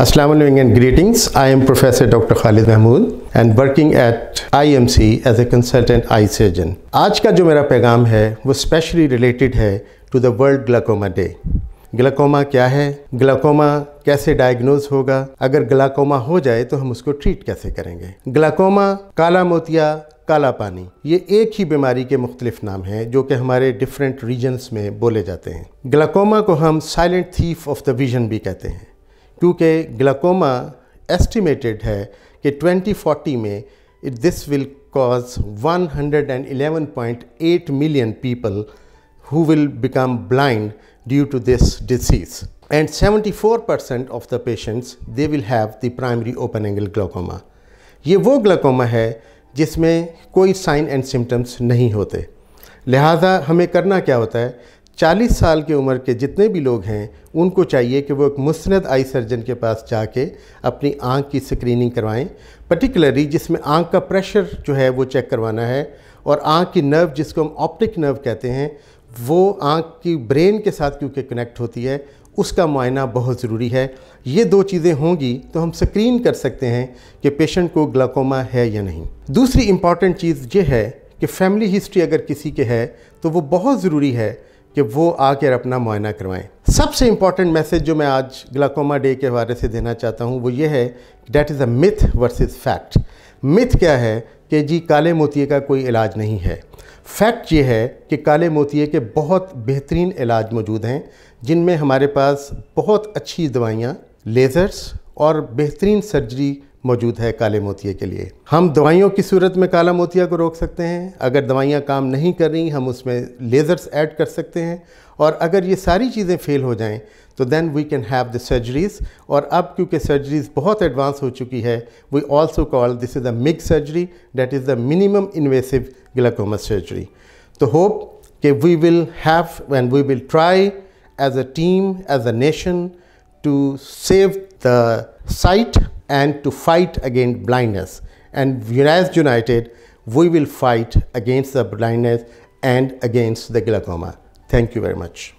Assalamu and greetings. I am Professor Dr. Khalid Mahmood and working at IMC as a consultant eye surgeon. आज का जो मेरा पैगाम है वो स्पेशली रिलेटेड है to the world glaucoma day glaucoma क्या है ग्लाकोमा कैसे डायग्नोज होगा अगर ग्लाकोमा हो जाए तो हम उसको ट्रीट कैसे करेंगे ग्लाकोमा काला मोतिया काला पानी ये एक ही बीमारी के मुख्तलिफ नाम हैं जो कि हमारे डिफरेंट रीजन्स में बोले जाते हैं ग्लाकोमा को हम silent thief of the vision भी कहते हैं क्योंकि ग्लाकोमा एस्टिमेटेड है कि 2040 में it this will cause 111.8 million people who will become blind due to this disease and 74 percent of the patients they will have the primary open angle glaucoma ये वो glaucoma है जिसमें कोई साइन एंड सिम्टम्स नहीं होते लिहाजा हमें करना क्या होता है 40 साल की उम्र के जितने भी लोग हैं उनको चाहिए कि वो एक मुस्ंद आई सर्जन के पास जाके अपनी आँख की स्क्रीनिंग करवाएं पर्टिकुलरली जिसमें आँख का प्रेशर जो है वो चेक करवाना है और आँख की नर्व जिसको हम ऑप्टिक नर्व कहते हैं वो आँख की ब्रेन के साथ क्योंकि कनेक्ट होती है उसका मुआयना बहुत ज़रूरी है ये दो चीज़ें होंगी तो हम स्क्रीन कर सकते हैं कि पेशेंट को ग्लाकोमा है या नहीं दूसरी इम्पॉर्टेंट चीज़ ये है कि फैमिली हिस्ट्री अगर किसी के है तो वो बहुत ज़रूरी है कि वो आकर अपना मुआयना करवाएं सबसे इम्पॉर्टेंट मैसेज जो मैं आज ग्लाकोमा डे के हवाले से देना चाहता हूँ वो ये है that is a myth versus fact myth क्या है कि जी काले मोतिए का कोई इलाज नहीं है फैक्ट ये है कि काले मोतिए के बहुत बेहतरीन इलाज मौजूद हैं जिनमें हमारे पास बहुत अच्छी दवाइयाँ लेज़र्स और बेहतरीन सर्जरी मौजूद है काले मोतिया के लिए हम दवाइयों की सूरत में काला मोतिया को रोक सकते हैं अगर दवाइयाँ काम नहीं कर रही हम उसमें लेज़र्स ऐड कर सकते हैं और अगर ये सारी चीज़ें फेल हो जाएं तो then we can have the surgeries और अब क्योंकि सर्जरीज़ बहुत एडवांस हो चुकी है we also call this is the MIG surgery that is the minimum invasive glaucoma surgery तो होप कि we will have and we will try as a team as a nation to save the sight and to fight against blindness. And as united, we will fight against the blindness and against the glaucoma. Thank you very much.